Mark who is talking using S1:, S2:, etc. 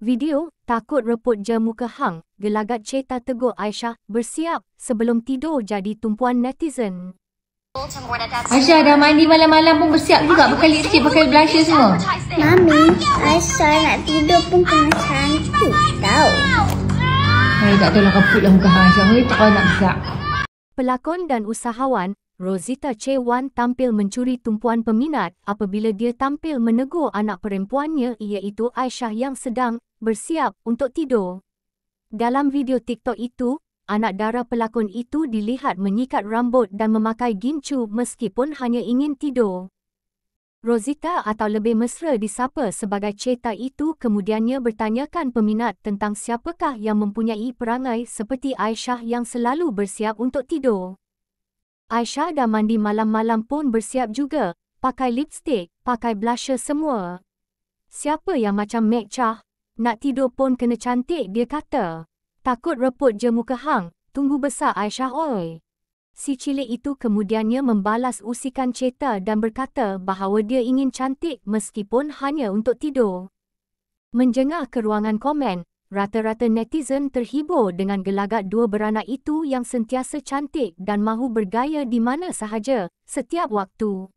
S1: Video, takut reput je muka hang, gelagat Ceta Teguh Aisyah bersiap sebelum tidur jadi tumpuan netizen. Aisyah dah mandi malam-malam pun bersiap juga pakai lipstick, pakai blusher semua. Mami, Aisyah nak tidur pun kena cantik tau. Hei, tak tahu lah reput lah muka hang Aisyah. Hei, tak tahu nak bersiap. Pelakon dan usahawan, Rosita Che Wan tampil mencuri tumpuan peminat apabila dia tampil menegur anak perempuannya iaitu Aisyah yang sedang bersiap untuk tidur. Dalam video TikTok itu, anak dara pelakon itu dilihat menyikat rambut dan memakai gincu meskipun hanya ingin tidur. Rosita atau lebih mesra disapa sebagai Ceta itu kemudiannya bertanyakan peminat tentang siapakah yang mempunyai perangai seperti Aisyah yang selalu bersiap untuk tidur. Aisyah dah mandi malam-malam pun bersiap juga, pakai lipstick, pakai blusher semua. Siapa yang macam Meg Chah? nak tidur pun kena cantik dia kata. Takut reput je muka hang, tunggu besar Aisyah oi. Si cilik itu kemudiannya membalas usikan Ceta dan berkata bahawa dia ingin cantik meskipun hanya untuk tidur. Menjengah ke ruangan komen, rata-rata netizen terhibur dengan gelagat dua beranak itu yang sentiasa cantik dan mahu bergaya di mana sahaja, setiap waktu.